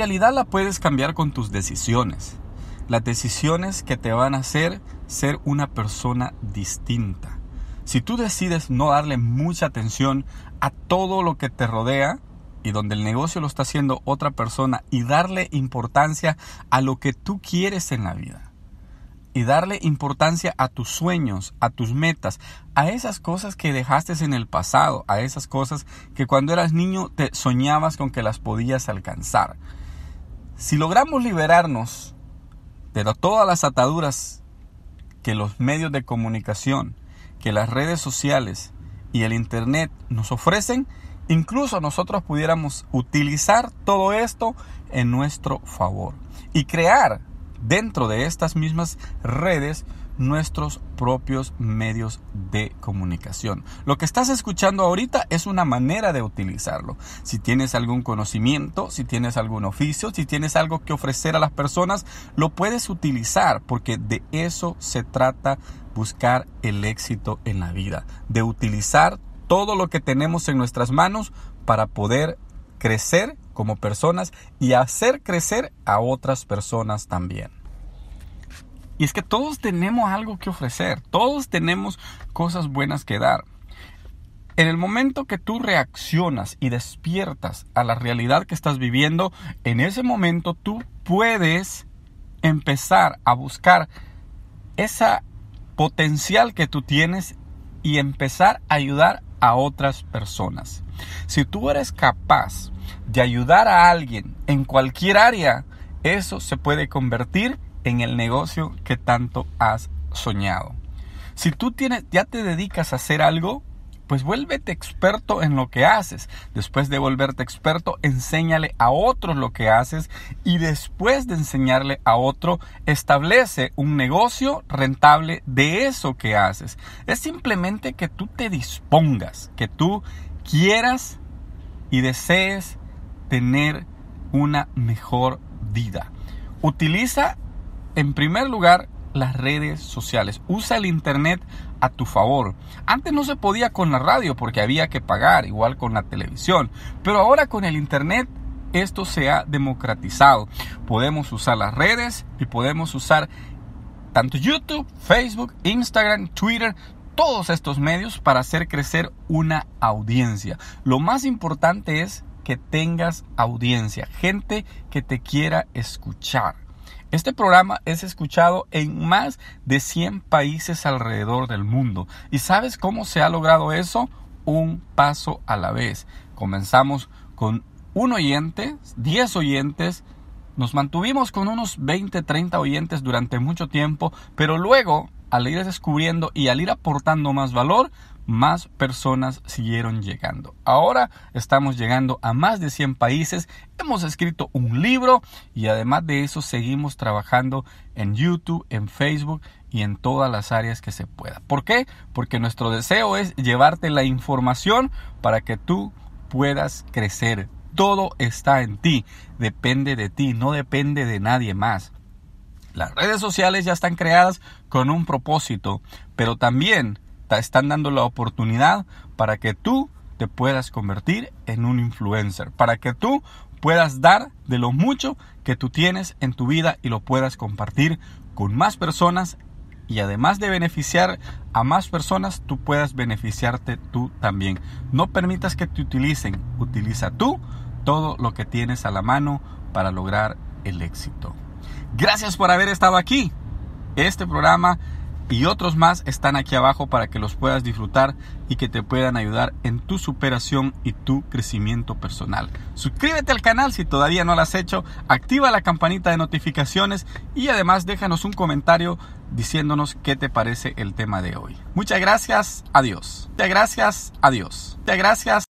realidad la puedes cambiar con tus decisiones. Las decisiones que te van a hacer ser una persona distinta. Si tú decides no darle mucha atención a todo lo que te rodea y donde el negocio lo está haciendo otra persona y darle importancia a lo que tú quieres en la vida y darle importancia a tus sueños, a tus metas, a esas cosas que dejaste en el pasado, a esas cosas que cuando eras niño te soñabas con que las podías alcanzar. Si logramos liberarnos de todas las ataduras que los medios de comunicación, que las redes sociales y el Internet nos ofrecen, incluso nosotros pudiéramos utilizar todo esto en nuestro favor y crear dentro de estas mismas redes nuestros propios medios de comunicación. Lo que estás escuchando ahorita es una manera de utilizarlo. Si tienes algún conocimiento, si tienes algún oficio, si tienes algo que ofrecer a las personas, lo puedes utilizar porque de eso se trata buscar el éxito en la vida, de utilizar todo lo que tenemos en nuestras manos para poder crecer como personas y hacer crecer a otras personas también. Y es que todos tenemos algo que ofrecer, todos tenemos cosas buenas que dar. En el momento que tú reaccionas y despiertas a la realidad que estás viviendo, en ese momento tú puedes empezar a buscar esa potencial que tú tienes y empezar a ayudar a otras personas. Si tú eres capaz de ayudar a alguien en cualquier área, eso se puede convertir en el negocio que tanto has soñado. Si tú tienes, ya te dedicas a hacer algo, pues vuélvete experto en lo que haces. Después de volverte experto, enséñale a otros lo que haces y después de enseñarle a otro, establece un negocio rentable de eso que haces. Es simplemente que tú te dispongas, que tú quieras y desees tener una mejor vida. Utiliza en primer lugar, las redes sociales. Usa el Internet a tu favor. Antes no se podía con la radio porque había que pagar, igual con la televisión. Pero ahora con el Internet esto se ha democratizado. Podemos usar las redes y podemos usar tanto YouTube, Facebook, Instagram, Twitter, todos estos medios para hacer crecer una audiencia. Lo más importante es que tengas audiencia, gente que te quiera escuchar. Este programa es escuchado en más de 100 países alrededor del mundo. ¿Y sabes cómo se ha logrado eso? Un paso a la vez. Comenzamos con un oyente, 10 oyentes, nos mantuvimos con unos 20, 30 oyentes durante mucho tiempo, pero luego, al ir descubriendo y al ir aportando más valor, más personas siguieron llegando. Ahora estamos llegando a más de 100 países, hemos escrito un libro y además de eso seguimos trabajando en YouTube, en Facebook y en todas las áreas que se pueda. ¿Por qué? Porque nuestro deseo es llevarte la información para que tú puedas crecer. Todo está en ti, depende de ti, no depende de nadie más. Las redes sociales ya están creadas con un propósito, pero también están dando la oportunidad para que tú te puedas convertir en un influencer, para que tú puedas dar de lo mucho que tú tienes en tu vida y lo puedas compartir con más personas y además de beneficiar a más personas, tú puedas beneficiarte tú también. No permitas que te utilicen, utiliza tú todo lo que tienes a la mano para lograr el éxito. Gracias por haber estado aquí. Este programa y otros más están aquí abajo para que los puedas disfrutar y que te puedan ayudar en tu superación y tu crecimiento personal. Suscríbete al canal si todavía no lo has hecho, activa la campanita de notificaciones y además déjanos un comentario diciéndonos qué te parece el tema de hoy. Muchas gracias, adiós. Te gracias, adiós. Te gracias.